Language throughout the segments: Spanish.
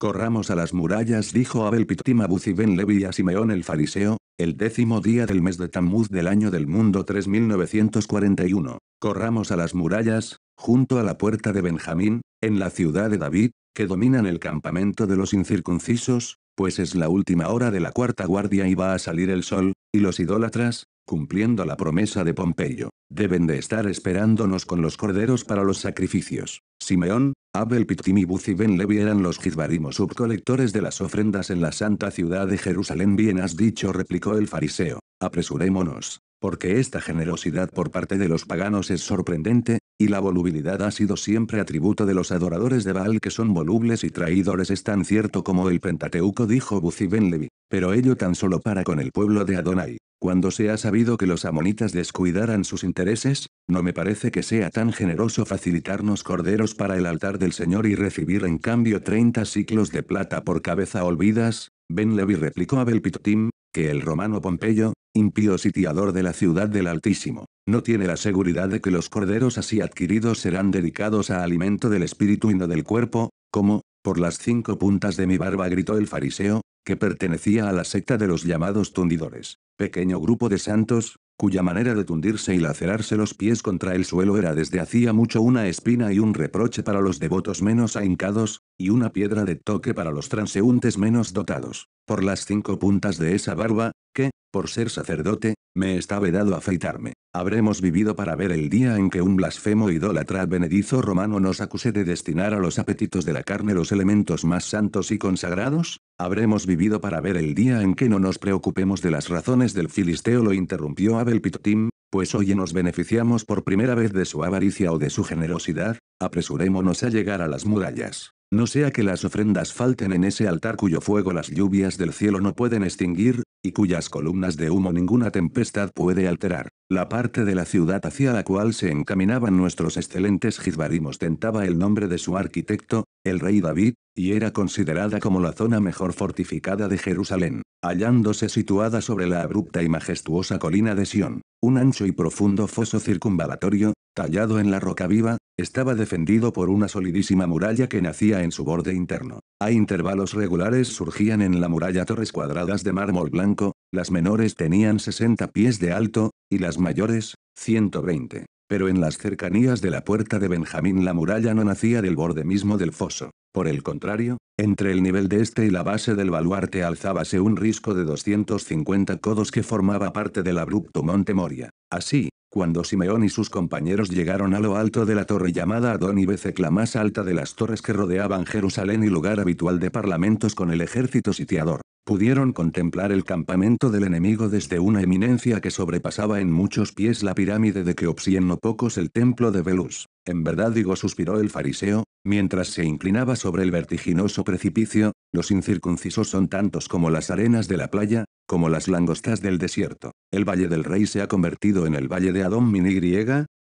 Corramos a las murallas dijo Abel Pitima y Ben Levi a Simeón el fariseo, el décimo día del mes de Tammuz del año del mundo 3941. Corramos a las murallas, junto a la puerta de Benjamín, en la ciudad de David, que dominan el campamento de los incircuncisos, pues es la última hora de la cuarta guardia y va a salir el sol, y los idólatras, cumpliendo la promesa de Pompeyo. Deben de estar esperándonos con los corderos para los sacrificios. Simeón, Abel Pittim y Buzi Levi eran los gizbarimos subcolectores de las ofrendas en la santa ciudad de Jerusalén. Bien has dicho, replicó el fariseo. Apresurémonos, porque esta generosidad por parte de los paganos es sorprendente, y la volubilidad ha sido siempre atributo de los adoradores de Baal que son volubles y traidores es tan cierto como el Pentateuco dijo Buzi Levi, pero ello tan solo para con el pueblo de Adonai. Cuando se ha sabido que los amonitas descuidaran sus intereses, no me parece que sea tan generoso facilitarnos corderos para el altar del Señor y recibir en cambio 30 ciclos de plata por cabeza olvidas, Ben Levi replicó a Belpitotim, que el romano Pompeyo, impío sitiador de la ciudad del Altísimo, no tiene la seguridad de que los corderos así adquiridos serán dedicados a alimento del espíritu y no del cuerpo, como, por las cinco puntas de mi barba gritó el fariseo, que pertenecía a la secta de los llamados tundidores, pequeño grupo de santos, cuya manera de tundirse y lacerarse los pies contra el suelo era desde hacía mucho una espina y un reproche para los devotos menos ahincados, y una piedra de toque para los transeúntes menos dotados, por las cinco puntas de esa barba, que, por ser sacerdote, me está vedado afeitarme. Habremos vivido para ver el día en que un blasfemo idólatra benedizo romano nos acuse de destinar a los apetitos de la carne los elementos más santos y consagrados. Habremos vivido para ver el día en que no nos preocupemos de las razones del filisteo, lo interrumpió Abel Pitotim, pues hoy nos beneficiamos por primera vez de su avaricia o de su generosidad. Apresurémonos a llegar a las murallas. No sea que las ofrendas falten en ese altar cuyo fuego las lluvias del cielo no pueden extinguir, y cuyas columnas de humo ninguna tempestad puede alterar. La parte de la ciudad hacia la cual se encaminaban nuestros excelentes Jizbarimos tentaba el nombre de su arquitecto, el rey David, y era considerada como la zona mejor fortificada de Jerusalén, hallándose situada sobre la abrupta y majestuosa colina de Sión. Un ancho y profundo foso circunvalatorio, tallado en la roca viva, estaba defendido por una solidísima muralla que nacía en su borde interno. A intervalos regulares surgían en la muralla torres cuadradas de mármol blanco, las menores tenían 60 pies de alto, y las mayores, 120. Pero en las cercanías de la puerta de Benjamín la muralla no nacía del borde mismo del foso. Por el contrario, entre el nivel de este y la base del baluarte alzábase un risco de 250 codos que formaba parte del abrupto monte Moria. Así, cuando Simeón y sus compañeros llegaron a lo alto de la torre llamada Adón y la más alta de las torres que rodeaban Jerusalén y lugar habitual de parlamentos con el ejército sitiador, pudieron contemplar el campamento del enemigo desde una eminencia que sobrepasaba en muchos pies la pirámide de Keops y en no pocos el templo de Belus. En verdad digo, suspiró el fariseo, Mientras se inclinaba sobre el vertiginoso precipicio, los incircuncisos son tantos como las arenas de la playa, como las langostas del desierto. El Valle del Rey se ha convertido en el Valle de Adón Mini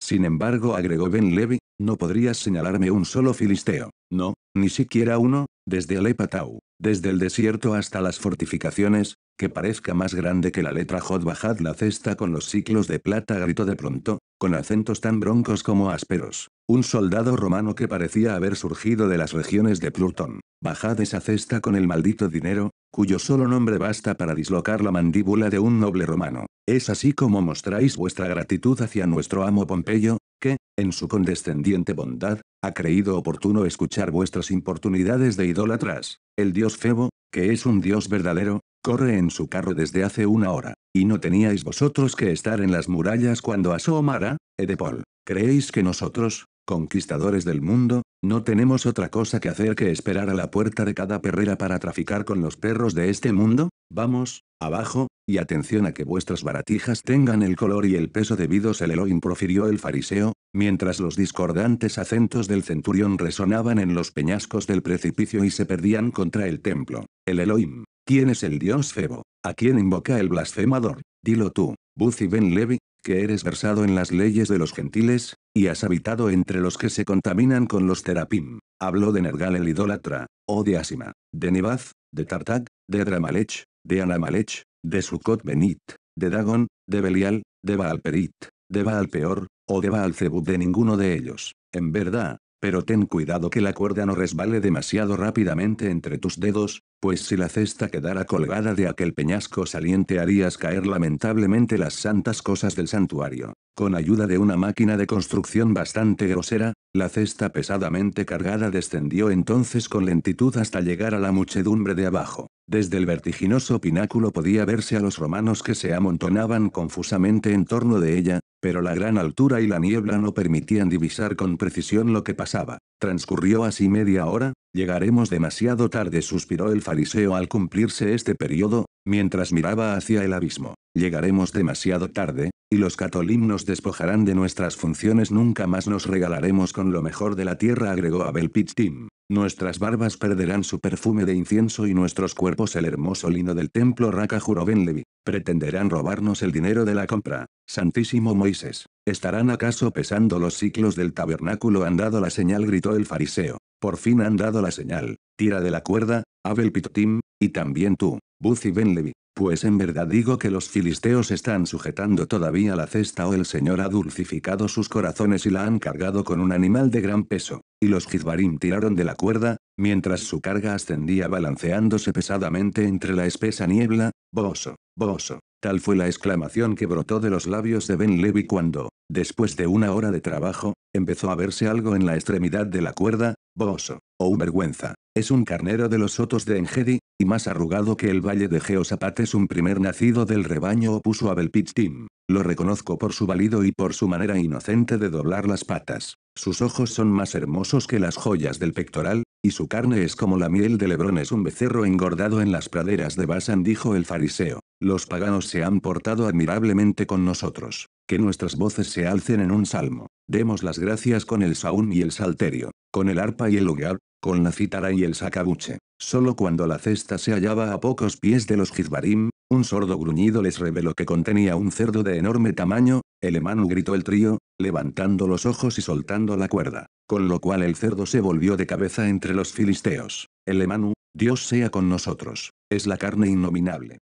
sin embargo agregó Ben Levi, no podrías señalarme un solo filisteo. No, ni siquiera uno, desde Alepatau, desde el desierto hasta las fortificaciones, que parezca más grande que la letra J. Bajad la cesta con los ciclos de plata, gritó de pronto, con acentos tan broncos como ásperos. Un soldado romano que parecía haber surgido de las regiones de Plutón. Bajad esa cesta con el maldito dinero, cuyo solo nombre basta para dislocar la mandíbula de un noble romano. Es así como mostráis vuestra gratitud hacia nuestro amo Pompeyo, que, en su condescendiente bondad, ha creído oportuno escuchar vuestras importunidades de idólatras. El dios Febo, que es un dios verdadero, Corre en su carro desde hace una hora, y no teníais vosotros que estar en las murallas cuando asomara, Edepol. ¿Creéis que nosotros, conquistadores del mundo, no tenemos otra cosa que hacer que esperar a la puerta de cada perrera para traficar con los perros de este mundo? Vamos, abajo, y atención a que vuestras baratijas tengan el color y el peso debidos el Elohim profirió el fariseo, mientras los discordantes acentos del centurión resonaban en los peñascos del precipicio y se perdían contra el templo. El Elohim. ¿Quién es el dios Febo? ¿A quién invoca el blasfemador? Dilo tú, Buzi Ben Levi, que eres versado en las leyes de los gentiles, y has habitado entre los que se contaminan con los terapim. Habló de Nergal el idólatra, o oh de Asima, de Nibaz, de Tartag, de Dramalech, de Anamalech, de Sukot Benit, de Dagon, de Belial, de Baalperit, de Baalpeor, o de Baalzebub de ninguno de ellos. En verdad, pero ten cuidado que la cuerda no resbale demasiado rápidamente entre tus dedos, pues si la cesta quedara colgada de aquel peñasco saliente harías caer lamentablemente las santas cosas del santuario. Con ayuda de una máquina de construcción bastante grosera, la cesta pesadamente cargada descendió entonces con lentitud hasta llegar a la muchedumbre de abajo. Desde el vertiginoso pináculo podía verse a los romanos que se amontonaban confusamente en torno de ella, pero la gran altura y la niebla no permitían divisar con precisión lo que pasaba. Transcurrió así media hora, llegaremos demasiado tarde, suspiró el fariseo al cumplirse este periodo, mientras miraba hacia el abismo. Llegaremos demasiado tarde, y los Catolim nos despojarán de nuestras funciones nunca más nos regalaremos con lo mejor de la tierra agregó Abel Pittim. Nuestras barbas perderán su perfume de incienso y nuestros cuerpos el hermoso lino del templo Raka juró Benlevi. Pretenderán robarnos el dinero de la compra. Santísimo Moisés, ¿estarán acaso pesando los ciclos del tabernáculo? Han dado la señal, gritó el fariseo. Por fin han dado la señal. Tira de la cuerda, Abel Pittim, y también tú, Buzi Benlevi. Pues en verdad digo que los filisteos están sujetando todavía la cesta o el Señor ha dulcificado sus corazones y la han cargado con un animal de gran peso, y los gizbarim tiraron de la cuerda, mientras su carga ascendía balanceándose pesadamente entre la espesa niebla, boso, boso. Tal fue la exclamación que brotó de los labios de Ben Levi cuando, después de una hora de trabajo, empezó a verse algo en la extremidad de la cuerda, boso, o oh, vergüenza. Es un carnero de los sotos de Engedi, y más arrugado que el valle de Geosapat es un primer nacido del rebaño opuso a Belpichtim. Lo reconozco por su valido y por su manera inocente de doblar las patas. Sus ojos son más hermosos que las joyas del pectoral, y su carne es como la miel de Lebrón. es un becerro engordado en las praderas de Basan dijo el fariseo. Los paganos se han portado admirablemente con nosotros. Que nuestras voces se alcen en un salmo. Demos las gracias con el saún y el salterio, con el arpa y el lugar, con la cítara y el sacabuche. Solo cuando la cesta se hallaba a pocos pies de los jizbarim, un sordo gruñido les reveló que contenía un cerdo de enorme tamaño, el emanu gritó el trío, levantando los ojos y soltando la cuerda, con lo cual el cerdo se volvió de cabeza entre los filisteos. El emanu, Dios sea con nosotros, es la carne innominable.